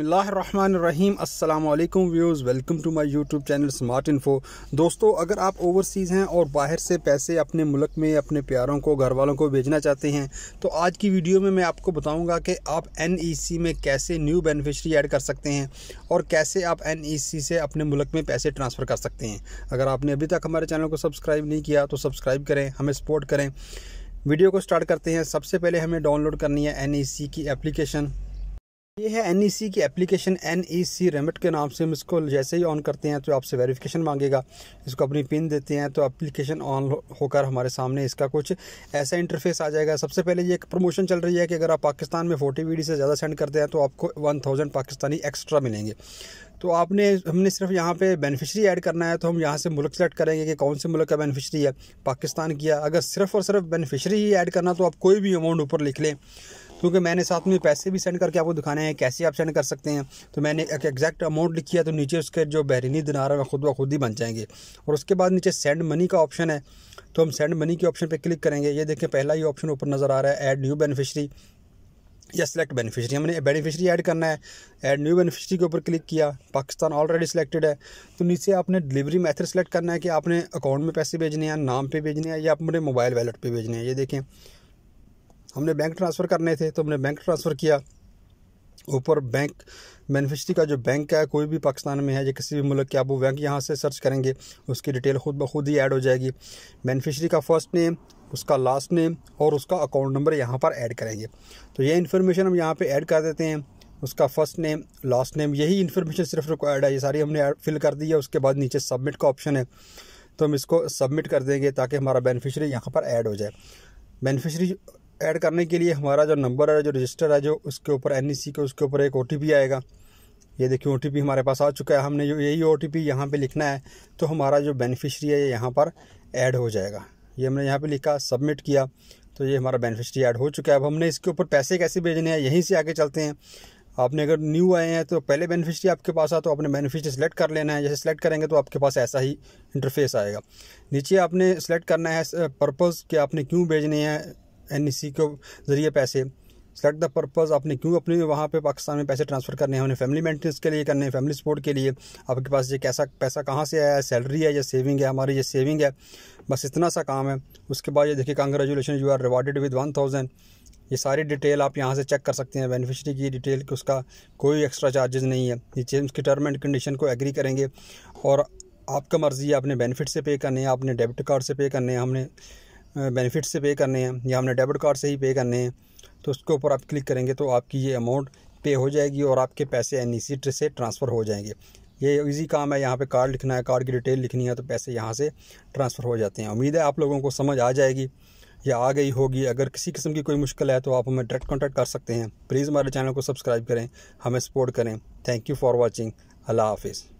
अस्सलाम वालेकुम views welcome to my YouTube channel smart info दोस्तों अगर आप ओवरसीज़ हैं और बाहर से पैसे अपने मुल्क में अपने प्यारों को घर वालों को भेजना चाहते हैं तो आज की वीडियो में मैं आपको बताऊंगा कि आप एनईसी e में कैसे न्यू बेनिफिशरी ऐड कर सकते हैं और कैसे आप सी e से अपने मुल्क में पैसे ट्रांसफ़र कर सकते हैं अगर आपने अभी तक हमारे चैनल को सब्सक्राइब नहीं किया तो सब्सक्राइब करें हमें सपोर्ट करें वीडियो को स्टार्ट करते हैं सबसे पहले हमें डाउनलोड करनी है एन e की एप्लीकेशन ये है एन e की एप्लीकेशन एन ई रेमिट के नाम से हम इसको जैसे ही ऑन करते हैं तो आपसे वेरिफिकेशन मांगेगा इसको अपनी पिन देते हैं तो एप्लीकेशन ऑन होकर हमारे सामने इसका कुछ ऐसा इंटरफेस आ जाएगा सबसे पहले ये एक प्रमोशन चल रही है कि अगर आप पाकिस्तान में फोर्टी वी से ज़्यादा सेंड करते हैं तो आपको वन थाउजेंड पाकिस्तानी एक्स्ट्रा मिलेंगे तो आपने हमने सिर्फ यहाँ पे बेनिफिशरी ऐड करना है तो हम यहाँ से मुल्क सेलेक्ट करेंगे कि कौन से मुल्क का बेनिफिशरी है पाकिस्तान किया अगर सिर्फ और सिर्फ बेनिफिशरी ही ऐड करना तो आप कोई भी अमाउंट ऊपर लिख लें क्योंकि मैंने साथ में पैसे भी सेंड करके आपको दिखाने हैं कैसे आप सेंड कर सकते हैं तो मैंने एक एग्जैक्ट अमाउंट लिखी है तो नीचे उसके जो बहरीनी दिनार है खुद ब खुद ही बन जाएंगे और उसके बाद नीचे सेंड मनी का ऑप्शन है तो हम सेंड मनी के ऑप्शन पर क्लिक करेंगे ये देखें पहला ही ऑप्शन ऊपर नज़र आ रहा है एड न्यू बेनिफिशरी या सिलेक्ट बेनिफिशरी हमने बेनिफिशरी ऐड करना है ऐड न्यू बेनिफिशरी के ऊपर क्लिक किया पाकिस्तान ऑलरेडी सिलेक्टेड है तो नीचे आपने डिलीवरी मेथड सेलेक्ट करना है कि आपने अकाउंट में पैसे भेजने हैं नाम पे भेजने हैं या अपने मोबाइल वैलेट पे भेजने हैं ये देखें हमने बैंक ट्रांसफ़र करने थे तो हमने बैंक ट्रांसफ़र किया ऊपर बैंक बेनिफिशरी का जो बैंक है कोई भी पाकिस्तान में है या किसी भी मुल्क के आप वो बैंक यहाँ से सर्च करेंगे उसकी डिटेल खुद ब खुद ही ऐड हो जाएगी बेनिफिशरी का फर्स्ट नेम उसका लास्ट नेम और उसका अकाउंट नंबर यहाँ पर ऐड करेंगे तो ये इन्फॉर्मेशन हम यहाँ पे ऐड कर देते हैं उसका फर्स्ट नेम लास्ट नेम यही इन्फॉर्मेशन सिर्फ रिक्वायर्ड है ये सारी हमने फिल कर दी है उसके बाद नीचे सबमिट का ऑप्शन है तो हम इसको सबमिट कर देंगे ताकि हमारा बेनिफिशरी यहाँ पर ऐड हो जाए बेनिफिशरी ऐड करने के लिए हमारा जो नंबर है जो रजिस्टर है जो उसके ऊपर एन e के उसके ऊपर एक ओ आएगा ये देखिए ओ हमारे पास आ चुका है हमने जो यही ओ टी पी यहाँ पर लिखना है तो हमारा जो बेनिफिशरी है ये यहाँ पर ऐड हो जाएगा ये हमने यहाँ पे लिखा सबमिट किया तो ये हमारा बेनिफिशरी ऐड हो चुका है अब हमने इसके ऊपर पैसे कैसे भेजने हैं यहीं से आगे चलते हैं आपने अगर न्यू आए हैं तो पहले बेनिफिशरी आपके पास आ तो आपने बेनिफिशरी सेलेक्ट कर लेना है जैसे सेलेक्ट करेंगे तो आपके पास ऐसा ही इंटरफेस आएगा नीचे आपने सेलेक्ट करना है पर्पज़ कि आपने क्यों भेजने हैं एन के ज़रिए पैसे सेलेक्ट द पर्पज़ आपने क्यों अपने वहाँ पे पाकिस्तान में पैसे ट्रांसफ़र करने हैं उन्हें फैमिली मेंटेनेंस के लिए करने हैं फैमिली सपोर्ट के लिए आपके पास ये कैसा पैसा कहाँ से आया है सैलरी है या सेविंग है हमारी ये सेविंग है बस इतना सा काम है उसके बाद ये देखिए congratulation you are rewarded with one thousand ये सारी डिटेल आप यहाँ से चेक कर सकते हैं बेनिफिशरी की डिटेल कि उसका कोई एक्स्ट्रा चार्जेस नहीं है नीचे उसकी टर्म एंड कंडीशन को एग्री करेंगे और आपका मर्ज़ी है आपने बेनिफिट से पे करने हैं आपने डेबिट कार्ड से पे करने हैं हमने बेनिफिट से पे करने हैं या हमने डेबिट कार्ड से ही पे करने हैं तो उसके ऊपर आप क्लिक करेंगे तो आपकी ये अमाउंट पे हो जाएगी और आपके पैसे एन e से ट्रांसफ़र हो जाएंगे ये इजी काम है यहाँ पे कार्ड लिखना है कार्ड की डिटेल लिखनी है तो पैसे यहाँ से ट्रांसफ़र हो जाते हैं उम्मीद है आप लोगों को समझ आ जाएगी या आ गई होगी अगर किसी किस्म की कोई मुश्किल है तो आप हमें डायरेक्ट कॉन्टैक्ट कर सकते हैं प्लीज़ हमारे चैनल को सब्सक्राइब करें हमें सपोर्ट करें थैंक यू फॉर वॉचिंग अल्लाह हाफिज़